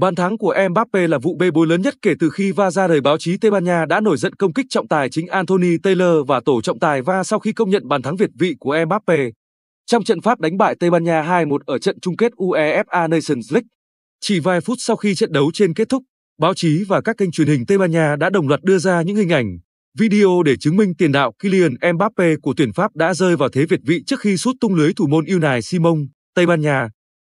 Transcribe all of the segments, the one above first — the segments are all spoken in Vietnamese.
Bàn thắng của Mbappe là vụ bê bối lớn nhất kể từ khi va ra đời báo chí Tây Ban Nha đã nổi giận công kích trọng tài chính Anthony Taylor và tổ trọng tài va sau khi công nhận bàn thắng Việt vị của Mbappe. Trong trận Pháp đánh bại Tây Ban Nha 2-1 ở trận chung kết UEFA Nations League, chỉ vài phút sau khi trận đấu trên kết thúc, báo chí và các kênh truyền hình Tây Ban Nha đã đồng loạt đưa ra những hình ảnh, video để chứng minh tiền đạo Kylian Mbappe của tuyển Pháp đã rơi vào thế Việt vị trước khi sút tung lưới thủ môn Unai Simon, Tây Ban Nha.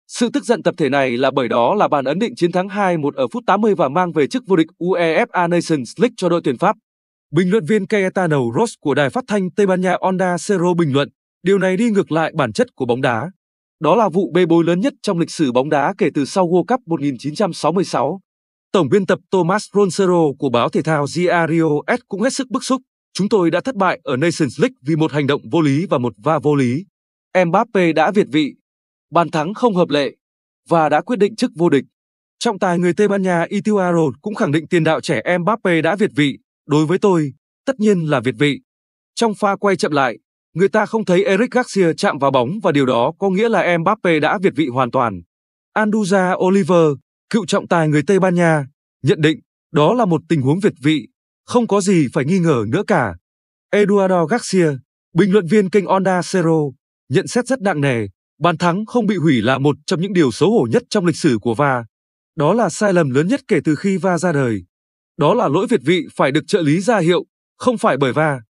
Sự tức giận tập thể này là bởi đó là bàn ấn định chiến thắng 2-1 ở phút 80 và mang về chức vô địch UEFA Nations League cho đội tuyển Pháp. Bình luận viên Cayetano Ross của đài phát thanh Tây Ban Nha Onda Cero bình luận, điều này đi ngược lại bản chất của bóng đá. Đó là vụ bê bối lớn nhất trong lịch sử bóng đá kể từ sau World Cup 1966. Tổng biên tập Thomas Roncero của báo thể thao Diario S cũng hết sức bức xúc. Chúng tôi đã thất bại ở Nations League vì một hành động vô lý và một va vô lý. Mbappe đã việt vị, bàn thắng không hợp lệ và đã quyết định chức vô địch. Trọng tài người Tây Ban Nha Itiu cũng khẳng định tiền đạo trẻ Mbappe đã việt vị, đối với tôi, tất nhiên là việt vị. Trong pha quay chậm lại, người ta không thấy Eric Garcia chạm vào bóng và điều đó có nghĩa là Mbappe đã việt vị hoàn toàn. Anduja Oliver, cựu trọng tài người Tây Ban Nha, nhận định đó là một tình huống việt vị, không có gì phải nghi ngờ nữa cả. Eduardo Garcia, bình luận viên kênh Onda Cero, nhận xét rất nặng nề. Bàn thắng không bị hủy là một trong những điều xấu hổ nhất trong lịch sử của VAR. Đó là sai lầm lớn nhất kể từ khi VAR ra đời. Đó là lỗi Việt vị phải được trợ lý ra hiệu, không phải bởi VAR.